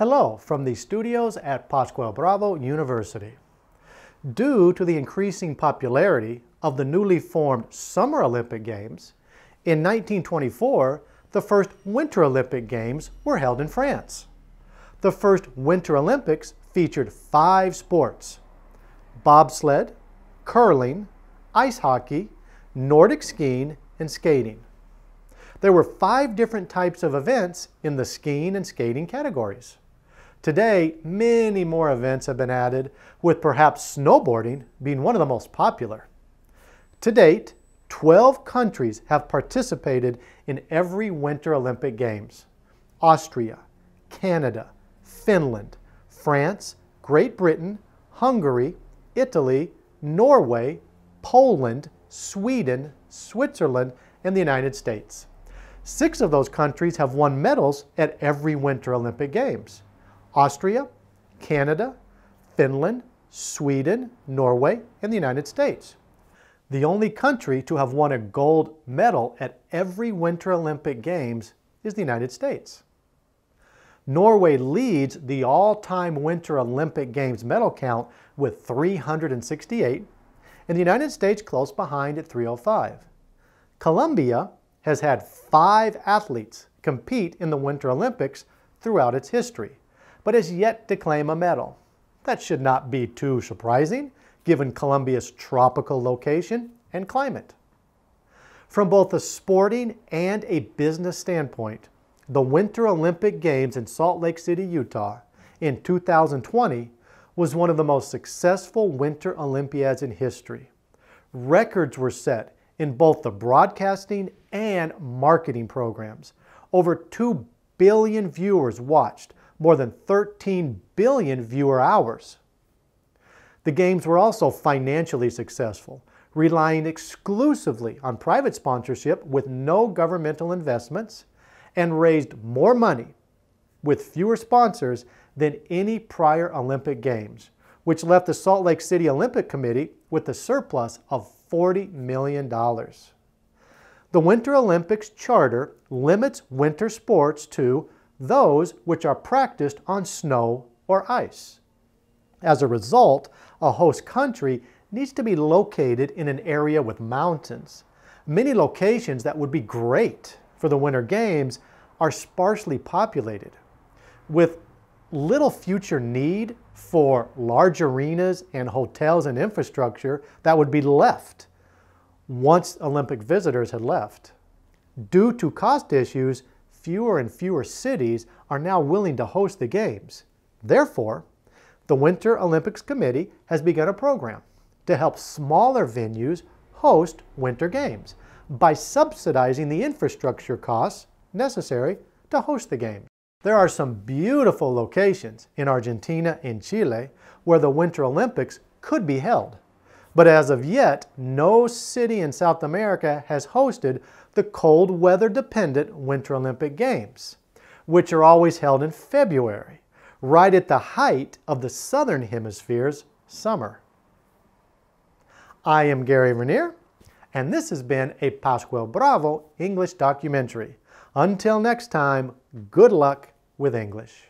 Hello from the studios at Pascual Bravo University. Due to the increasing popularity of the newly formed Summer Olympic Games, in 1924 the first Winter Olympic Games were held in France. The first Winter Olympics featured five sports, bobsled, curling, ice hockey, Nordic skiing, and skating. There were five different types of events in the skiing and skating categories. Today, many more events have been added, with perhaps snowboarding being one of the most popular. To date, 12 countries have participated in every Winter Olympic Games. Austria, Canada, Finland, France, Great Britain, Hungary, Italy, Norway, Poland, Sweden, Switzerland, and the United States. Six of those countries have won medals at every Winter Olympic Games. Austria, Canada, Finland, Sweden, Norway, and the United States. The only country to have won a gold medal at every Winter Olympic Games is the United States. Norway leads the all-time Winter Olympic Games medal count with 368, and the United States close behind at 305. Colombia has had five athletes compete in the Winter Olympics throughout its history but has yet to claim a medal. That should not be too surprising, given Colombia's tropical location and climate. From both a sporting and a business standpoint, the Winter Olympic Games in Salt Lake City, Utah in 2020 was one of the most successful Winter Olympiads in history. Records were set in both the broadcasting and marketing programs. Over 2 billion viewers watched more than 13 billion viewer hours. The games were also financially successful, relying exclusively on private sponsorship with no governmental investments, and raised more money with fewer sponsors than any prior Olympic Games, which left the Salt Lake City Olympic Committee with a surplus of $40 million. The Winter Olympics Charter limits winter sports to those which are practiced on snow or ice. As a result, a host country needs to be located in an area with mountains. Many locations that would be great for the Winter Games are sparsely populated. With little future need for large arenas and hotels and infrastructure that would be left once Olympic visitors had left. Due to cost issues, fewer and fewer cities are now willing to host the games. Therefore, the Winter Olympics Committee has begun a program to help smaller venues host Winter Games by subsidizing the infrastructure costs necessary to host the games. There are some beautiful locations in Argentina and Chile where the Winter Olympics could be held. But as of yet, no city in South America has hosted the cold weather dependent Winter Olympic Games, which are always held in February, right at the height of the Southern Hemisphere's summer. I am Gary Vernier, and this has been a Pascual Bravo English documentary. Until next time, good luck with English.